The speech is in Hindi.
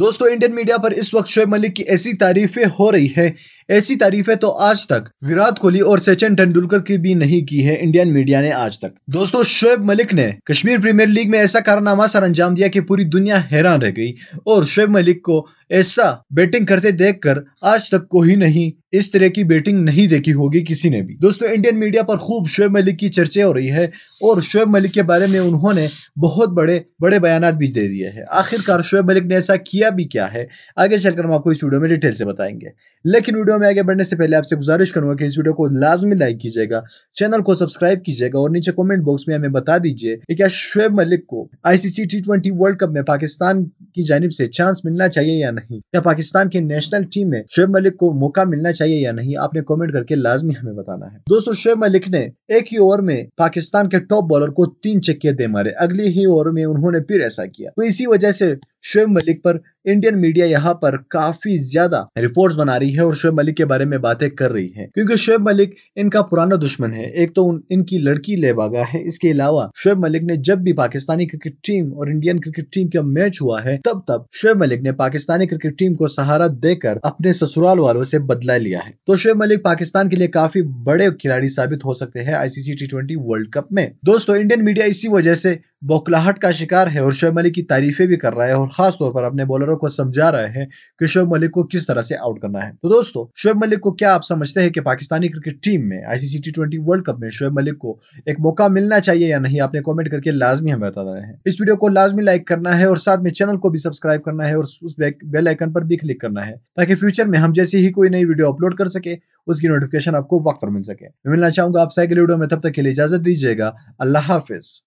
दोस्तों इंडियन मीडिया पर इस वक्त शोएब मलिक की ऐसी तारीफें हो रही है ऐसी तारीफें तो आज तक विराट कोहली और सचिन तेंदुलकर की भी नहीं की है इंडियन मीडिया ने आज तक दोस्तों शोएब मलिक ने कश्मीर प्रीमियर लीग में ऐसा कारनामा सर अंजाम दिया कि पूरी दुनिया हैरान रह गई और शोएब मलिक को ऐसा बैटिंग करते देखकर आज तक को ही नहीं इस तरह की बैटिंग नहीं देखी होगी किसी ने भी दोस्तों इंडियन मीडिया पर खूब शोएब मलिक की चर्चा हो रही है और शोएब मलिक के बारे में उन्होंने बहुत बड़े बड़े बयान भी दे दिए हैं आखिरकार शोएब मलिक ने ऐसा किया भी क्या है आगे चलकर हम आपको इस वीडियो में डिटेल से बताएंगे लेकिन वीडियो में आगे बढ़ने से पहले आपसे गुजारिश करूंगा कि इस वीडियो को लाजमी लाइक कीजिएगा चैनल को सब्सक्राइब कीजिएगा और नीचे कॉमेंट बॉक्स में हमें बता दीजिए क्या शोएब मलिक को आईसीसी टी वर्ल्ड कप में पाकिस्तान की जानब से चांस मिलना चाहिए या नहीं या पाकिस्तान की नेशनल टीम में शुएब मलिक को मौका मिलना चाहिए या नहीं आपने कॉमेंट करके लाजमी हमें बताना है दोस्तों शुएब मलिक ने एक ही ओवर में पाकिस्तान के टॉप बॉलर को तीन चक्के दे मारे अगले ही ओवर में उन्होंने फिर ऐसा किया तो इसी वजह से शुएब मलिक पर इंडियन मीडिया यहाँ पर काफी ज्यादा रिपोर्ट्स बना रही है और शोएब मलिक के बारे में बातें कर रही है क्योंकि शोएब मलिक इनका पुराना दुश्मन है एक तो उन, इनकी लड़की लेबागा है इसके अलावा शोएब मलिक ने जब भी पाकिस्तानी क्रिकेट टीम और इंडियन क्रिकेट टीम का मैच हुआ है तब तब शोएब मलिक ने पाकिस्तानी क्रिकेट टीम को सहारा देकर अपने ससुराल वालों से बदला लिया है तो शोएब मलिक पाकिस्तान के लिए काफी बड़े खिलाड़ी साबित हो सकते हैं आईसीसी टी वर्ल्ड कप में दोस्तों इंडियन मीडिया इसी वजह से बौखलाहट का शिकार है और शोएब मलिक की तारीफें भी कर रहा है और खासतौर पर अपने बॉलर बॉलरों को समझा रहे हैं कि शोएब मलिक को किस तरह से आउट करना है तो दोस्तों शोएब मलिक को क्या आप समझते हैं कि पाकिस्तानी क्रिकेट टीम में ICC T twenty world cup में शोएब मलिक को एक मौका मिलना चाहिए या नहीं आपने कॉमेंट करके लाजमी हमें बता रहे हैं इस वीडियो को लाजमी लाइक करना है और साथ में चैनल को भी सब्सक्राइब करना है और उस बेल आइकन पर भी क्लिक करना है ताकि फ्यूचर में हम जैसे ही कोई नई वीडियो अपलोड कर सके उसकी नोटिफिकेशन आपको वक्त पर मिल सके मैं मिलना चाहूंगा आप साइकिल वीडियो में तब तक के लिए इजाजत दीजिएगा अल्लाह हाफिज